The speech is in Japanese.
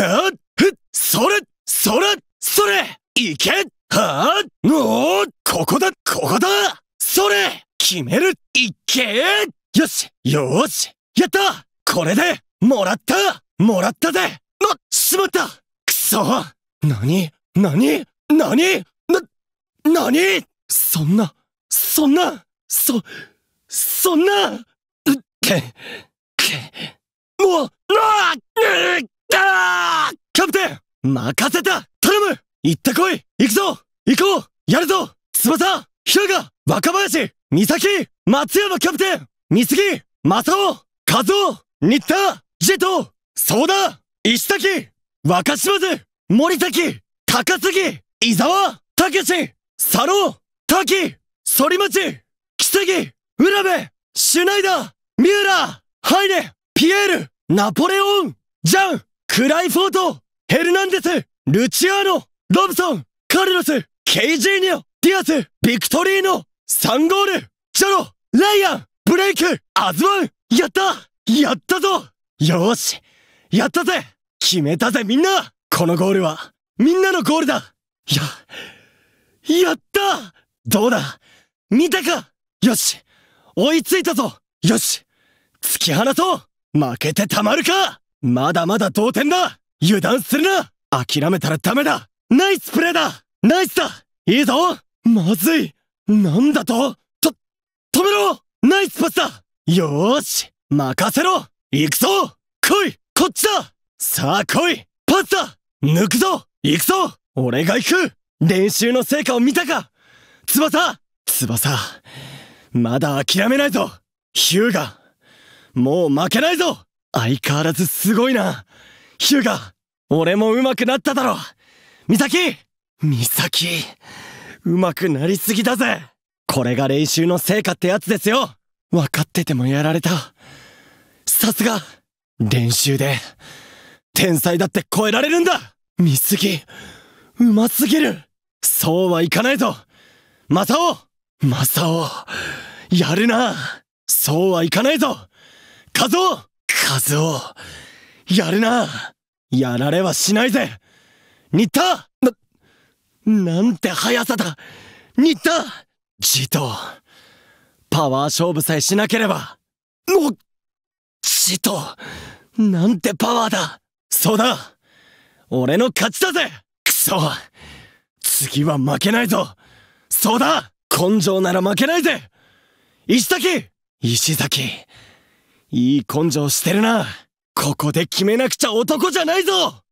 あふっそれそれそれいけはあおおここだここだそれ決めるいけよしよしやったこれでもらったもらったぜなしまったくそなになになにな、なにそんな、そんな、そ、そんな、うって、け、もう、任せた頼む行ってこい行くぞ行こうやるぞ翼ひろが若林三崎松山キャプテン三杉正雄和夫新田ジェト相田石崎若島津森崎高杉伊沢武佐郎滝反町木杉浦部シュナイダー三浦ハイネピエールナポレオンジャンクライフォートヘルナンデスルチアーノロブソンカルロスケイジーニョディアスビクトリーノ3ゴールジョロライアンブレイクアズワンやったやったぞよしやったぜ決めたぜみんなこのゴールはみんなのゴールだや、やったどうだ見たかよし追いついたぞよし突き放そう負けてたまるかまだまだ同点だ油断するな諦めたらダメだナイスプレーだナイスだいいぞまずいなんだとと、止めろナイスパスだよーし任せろ行くぞ来いこっちださあ来いパスだ抜くぞ行くぞ俺が行く練習の成果を見たか翼翼まだ諦めないぞヒューガもう負けないぞ相変わらずすごいなヒューガ俺も上手くなっただろキ咲サ咲上手くなりすぎだぜこれが練習の成果ってやつですよ分かっててもやられたさすが練習で天才だって超えられるんだ見すぎうますぎるそうはいかないぞマサオマサオやるなそうはいかないぞカズオカズオやるなやられはしないぜ新田な、なんて速さだ新田ジトパワー勝負さえしなければのジトなんてパワーだそうだ俺の勝ちだぜくそ次は負けないぞそうだ根性なら負けないぜ石崎石崎いい根性してるなここで決めなくちゃ男じゃないぞ